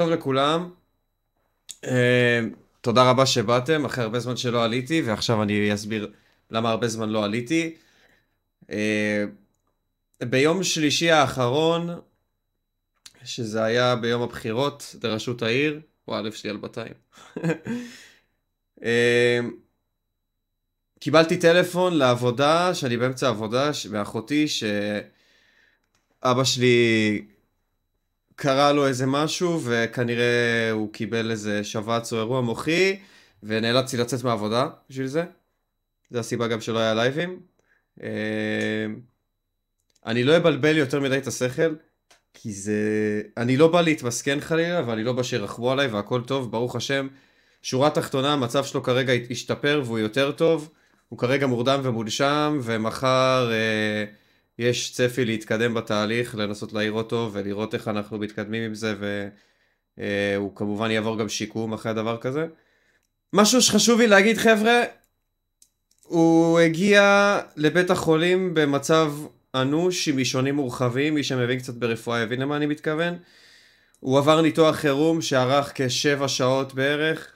טוב לכולם. Uh, תודה רבה שבאתם, אחרי הרבה זמן שלא עליתי, ועכשיו אני אסביר למה הרבה זמן לא עליתי. Uh, ביום שלישי האחרון, שזה היה ביום הבחירות לראשות העיר, וואי, הלב שלי על בתיים. uh, אה, קיבלתי טלפון לעבודה, שאני באמצע עבודה, מאחותי, שאבא שלי קרה לו איזה משהו, וכנראה הוא קיבל איזה שבץ או אירוע מוחי, ונאלצתי לצאת מהעבודה בשביל זה. זו הסיבה גם שלא היה לייבים. אמ, אני לא אבלבל יותר מדי את השכל, כי זה... אני לא בא להתמסכן חלילה, ואני לא בא שירחמו עליי, והכל טוב, ברוך השם. שורה תחתונה, המצב שלו כרגע השתפר והוא יותר טוב. הוא כרגע מורדם ומונשם, ומחר... אה, יש צפי להתקדם בתהליך, לנסות להעיר אותו ולראות איך אנחנו מתקדמים עם זה, והוא כמובן יעבור גם שיקום אחרי הדבר כזה. משהו שחשוב לי להגיד, חבר'ה, הוא הגיע לבית החולים במצב אנוש עם אישונים מורחבים, מי שמבין קצת ברפואה יבין למה אני מתכוון. הוא עבר ניתוח חירום שארך כשבע שעות בערך.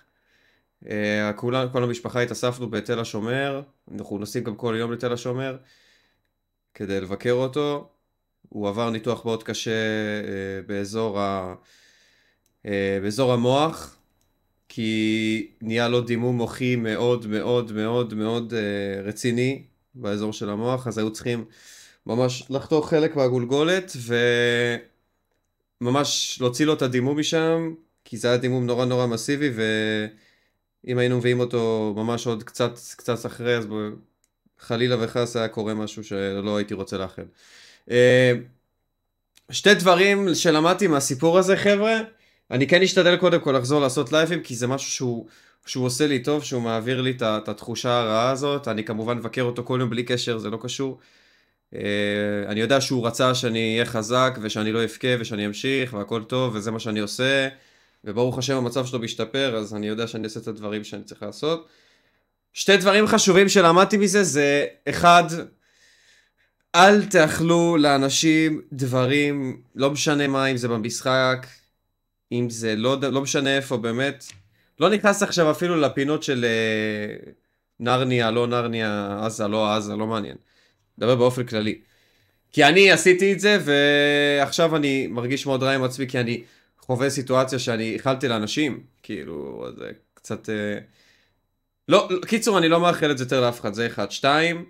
Uh, אה, כולם, כל המשפחה התאספנו בתל השומר, אנחנו נוסעים גם כל יום לתל השומר. כדי לבקר אותו. הוא עבר ניתוח מאוד קשה אה, באזור, ה... אה, באזור המוח, כי נהיה לו דימום מוחי מאוד מאוד מאוד מאוד אה, רציני באזור של המוח, אז היו צריכים ממש לחתוך חלק מהגולגולת וממש להוציא לו את הדימום משם, כי זה היה דימום נורא נורא מסיבי, ואם היינו מביאים אותו ממש עוד קצת, קצת אחרי, אז חלילה וחס היה קורה משהו שלא הייתי רוצה לאחל. אה, שתי דברים שלמדתי מהסיפור הזה חבר'ה, אני כן אשתדל קודם כל לחזור לעשות לייבים כי זה משהו שהוא, שהוא עושה לי טוב, שהוא מעביר לי את התחושה הרעה הזאת, אני כמובן מבקר אותו כל יום בלי קשר, זה לא קשור. אה, אני יודע שהוא רצה שאני אהיה חזק ושאני לא אבכה ושאני אמשיך והכל טוב וזה מה שאני עושה וברוך השם המצב שלו משתפר אז אני יודע שאני אעשה את הדברים שאני צריך לעשות. שתי דברים חשובים שלמדתי מזה זה, אחד, אל תאכלו לאנשים דברים, לא משנה מה, אם זה במשחק, אם זה לא, לא משנה איפה, באמת. לא נכנס עכשיו אפילו לפינות של אה, נרניה, לא נרניה, עזה, לא עזה, לא מעניין. מדבר באופן כללי. כי אני עשיתי את זה, ועכשיו אני מרגיש מאוד רע עם עצמי, כי אני חווה סיטואציה שאני איחלתי לאנשים, כאילו, זה קצת... אה, לא, לא, קיצור, אני לא מאחל את זה יותר לאף אחד, זה אחד. שתיים,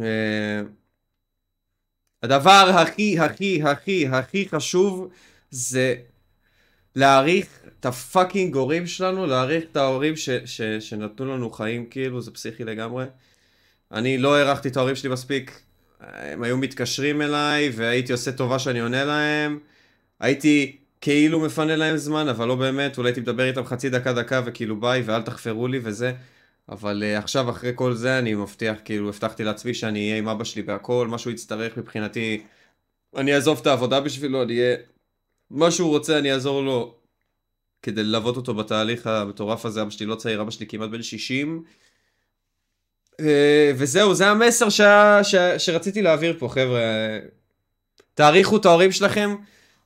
אה, הדבר הכי, הכי, הכי, הכי חשוב זה להעריך את הפאקינג הורים שלנו, להעריך את ההורים ש, ש, שנתנו לנו חיים, כאילו, זה פסיכי לגמרי. אני לא הערכתי את ההורים שלי מספיק, הם היו מתקשרים אליי, והייתי עושה טובה שאני עונה להם. הייתי כאילו מפנה להם זמן, אבל לא באמת, אולי תדבר איתם חצי דקה-דקה וכאילו ביי, ואל תחפרו לי וזה. אבל uh, עכשיו, אחרי כל זה, אני מבטיח, כאילו, הבטחתי לעצמי שאני אהיה עם אבא שלי בהכל, מה שהוא יצטרך מבחינתי, אני אעזוב את העבודה בשבילו, אני אהיה... מה שהוא רוצה, אני אעזור לו כדי ללוות אותו בתהליך המטורף הזה. אבא שלי לא צעיר, אבא שלי כמעט בן 60. Uh, אה, וזהו, זה המסר ש... ש... שרציתי להעביר פה, חבר'ה. תעריכו את ההורים שלכם.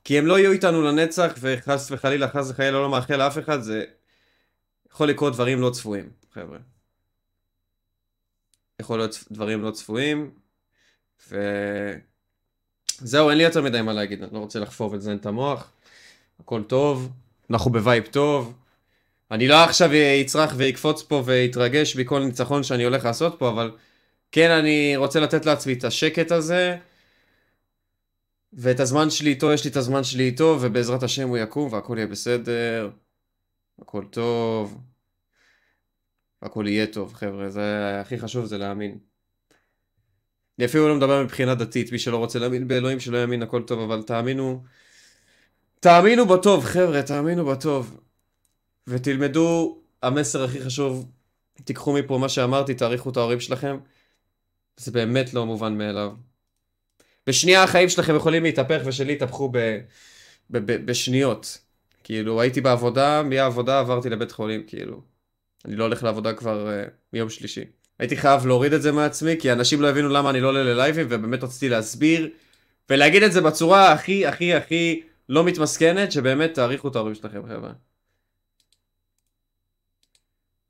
כי הם לא יהיו איתנו לנצח, וחס וחלילה, חס וחלילה, לא מאחל לאף אחד, זה יכול לקרות דברים לא צפויים, חבר'ה. יכול להיות דברים לא צפויים, ו... זהו, אין לי יותר מדי מה להגיד, אני לא רוצה לחפור ולזיין את המוח. הכל טוב, אנחנו בווייב טוב. אני לא עכשיו אצרח ואקפוץ פה ואתרגש מכל ניצחון שאני הולך לעשות פה, אבל כן, אני רוצה לתת לעצמי את השקט הזה, ואת הזמן שלי איתו, יש לי את הזמן שלי איתו, ובעזרת השם הוא יקום והכל יהיה בסדר, הכל טוב, הכל יהיה טוב, חבר'ה, זה הכי חשוב זה להאמין. אני אפילו לא מדבר מבחינה דתית, מי שלא רוצה להאמין באלוהים שלא יאמין הכל טוב, אבל תאמינו, תאמינו בטוב, חבר'ה, תאמינו בטוב. ותלמדו, המסר הכי חשוב, תיקחו מפה מה שאמרתי, תעריכו את ההורים שלכם, זה באמת לא מובן מאליו. בשנייה החיים שלכם יכולים להתהפך ושלי התהפכו ב, ב, ב, בשניות. כאילו, הייתי בעבודה, מהעבודה עברתי לבית חולים, כאילו. אני לא הולך לעבודה כבר uh, מיום שלישי. הייתי חייב להוריד את זה מעצמי, כי אנשים לא הבינו למה אני לא עולה ללייבים, ובאמת רציתי להסביר, ולהגיד את זה בצורה הכי הכי הכי לא מתמסכנת, שבאמת תעריכו את ההורים שלכם, חבר'ה.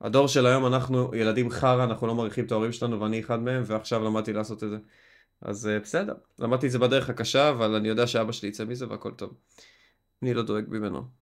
הדור של היום אנחנו ילדים חרא, אנחנו לא מעריכים את ההורים שלנו ואני אחד מהם ועכשיו למדתי לעשות את זה. אז אה, בסדר, למדתי את זה בדרך הקשה, אבל אני יודע שאבא שלי יצא מזה והכל טוב. אני לא דואג ממנו.